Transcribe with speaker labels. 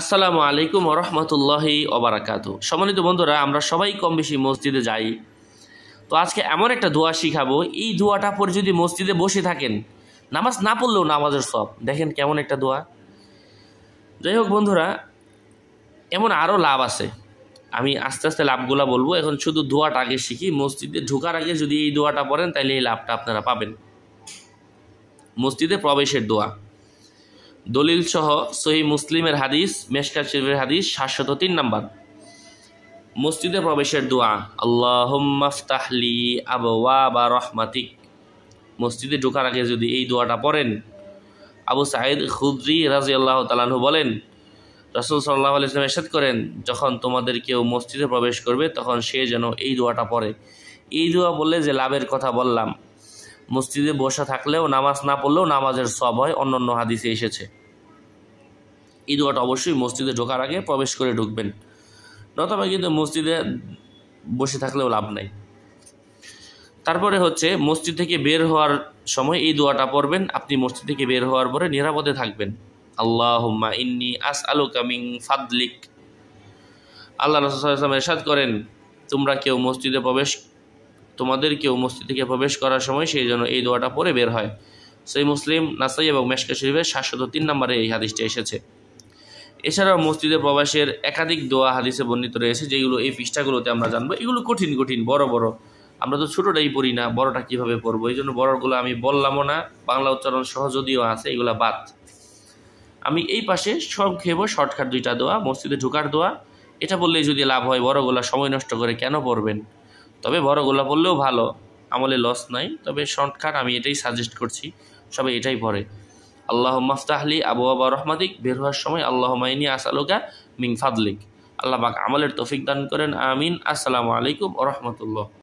Speaker 1: আসসালামু আলাইকুম রহমতুল্লাহি ওবরাকাতু সম্মানিত বন্ধুরা আমরা সবাই কম বেশি মসজিদে যাই তো আজকে এমন একটা দোয়া শিখাবো এই দোয়াটা পরে যদি মসজিদে বসে থাকেন নামাজ না পড়লেও নামাজের সব দেখেন কেমন একটা দোয়া যাই হোক বন্ধুরা এমন আরও লাভ আছে আমি আস্তে আস্তে লাভগুলা বলবো এখন শুধু দোয়াটা আগে শিখি মসজিদে ঢোকার আগে যদি এই দোয়াটা পড়েন তাহলে এই লাভটা আপনারা পাবেন মসজিদে প্রবেশের দোয়া দলিল সহ সহি মুসলিমের হাদিস মেশকা শরীফের হাদিস সাতশত তিন নম্বর মসজিদে প্রবেশের দোয়া আল্লাহমাফতাহলি আবওয়া বা রহমাতিক মসজিদে ঢোকার আগে যদি এই দোয়াটা পড়েন আবু সাঈদ খুদ্রি রাজি আল্লাহ তালানহু বলেন রসুল সাল্লাহ ইসলাম এসেদ করেন যখন তোমাদের কেউ মসজিদে প্রবেশ করবে তখন সে যেন এই দোয়াটা পড়ে এই দোয়া বললে যে লাভের কথা বললাম মসজিদে বসে থাকলেও নামাজ না পড়লেও নামাজের সব হয় অন্য হাদিসে এসেছে এই দোয়াটা অবশ্যই মসজিদে ঢোকার আগে প্রবেশ করে ঢুকবেন নতবা কিন্তু মসজিদে বসে থাকলেও লাভ নাই তারপরে হচ্ছে মসজিদ থেকে বের হওয়ার সময় এই দোয়াটা পড়বেন আপনি মসজিদ থেকে বের হওয়ার পরে নিরাপদে থাকবেন আল্লাহ ইন্নি আস আলু কামিং ফাদলিক আল্লাহ রসুল ইসলাম এরশাদ করেন তোমরা কেউ মসজিদে প্রবেশ তোমাদেরকেও মসজিদ থেকে প্রবেশ করার সময় সেই জন্য এই দোয়াটা পরে বের হয় সেই মুসলিম নাসাই এবং মেশকা শরীফের সাতশত তিন নম্বরে এই হাদিসটি এসেছে এছাড়াও মসজিদে প্রবাসের একাধিক দোয়া হাদিসে বর্ণিত রয়েছে যেগুলো এই পৃষ্ঠাগুলোতে আমরা জানবো এগুলো কঠিন কঠিন বড় বড় আমরা তো ছোটোটাই পড়ি না বড়টা কীভাবে পড়বো এই জন্য বড়গুলো আমি বললামও না বাংলা উচ্চারণ সহ যদিও আছে এগুলো বাদ আমি এই পাশে সংক্ষেপ শর্টকাট দুইটা দোয়া মসজিদে ঢুকার দোয়া এটা বললেই যদি লাভ হয় বড়গুলা সময় নষ্ট করে কেন পড়বেন তবে বড় গোলাপ পরলেও ভালো আমলে লস নাই তবে শর্টকাট আমি এটাই সাজেস্ট করছি সবাই এটাই পড়ে আল্লাহ মাফতাহলি আবু আবা রহমাদিক বের হওয়ার সময় আল্লাহ মাইনি আসালুকা মিং ফাদলিক আল্লাহ বাক আমলের তফিক দান করেন আমিন আসসালামু আলাইকুম রহমতুল্লাহ